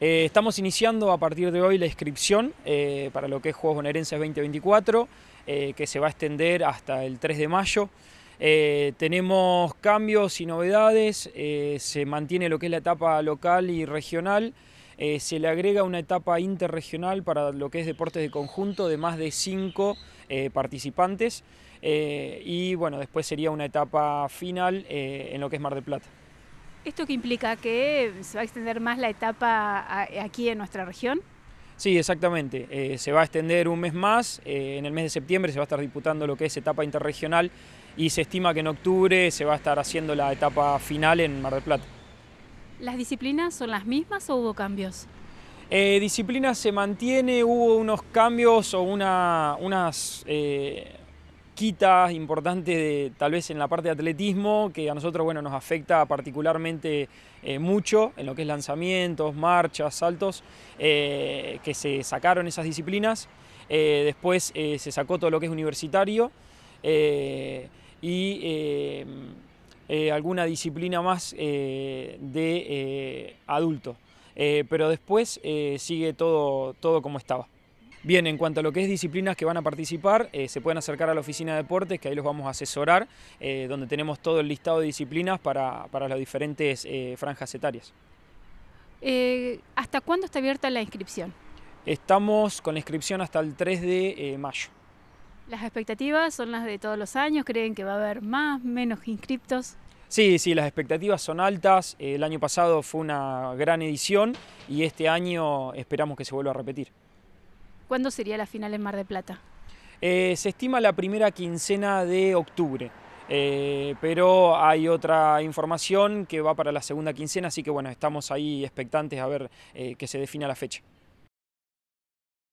Eh, estamos iniciando a partir de hoy la inscripción eh, para lo que es Juegos Bonaerenses 2024, eh, que se va a extender hasta el 3 de mayo. tenemos cambios y novedades, se mantiene lo que es la etapa local y regional, se le agrega una etapa interregional para lo que es deportes de conjunto de más de 5 participantes y bueno, después sería una etapa final en lo que es Mar del Plata. ¿Esto qué implica? ¿Que se va a extender más la etapa aquí en nuestra región? Sí, exactamente. Eh, se va a extender un mes más. Eh, en el mes de septiembre se va a estar disputando lo que es etapa interregional y se estima que en octubre se va a estar haciendo la etapa final en Mar del Plata. ¿Las disciplinas son las mismas o hubo cambios? Disciplinas eh, disciplina se mantiene, hubo unos cambios o una, unas quitas importantes de, tal vez en la parte de atletismo, que a nosotros bueno, nos afecta particularmente eh, mucho en lo que es lanzamientos, marchas, saltos, eh, que se sacaron esas disciplinas. Eh, después se sacó todo lo que es universitario y alguna disciplina más de adulto. pero después sigue todo, todo como estaba. Bien, en cuanto a lo que es disciplinas que van a participar, eh, se pueden acercar a la oficina de deportes, que ahí los vamos a asesorar, eh, donde tenemos todo el listado de disciplinas para, las diferentes eh, franjas etarias. ¿Hasta cuándo está abierta la inscripción? Estamos con la inscripción hasta el 3 de mayo. ¿Las expectativas son las de todos los años? ¿Creen que va a haber más, menos inscriptos? Sí, sí, las expectativas son altas. El año pasado fue una gran edición y este año esperamos que se vuelva a repetir. ¿Cuándo sería la final en Mar de Plata? Eh, se estima la primera quincena de octubre. Eh, pero hay otra información que va para la segunda quincena, así que bueno, estamos ahí expectantes a ver eh, que se defina la fecha.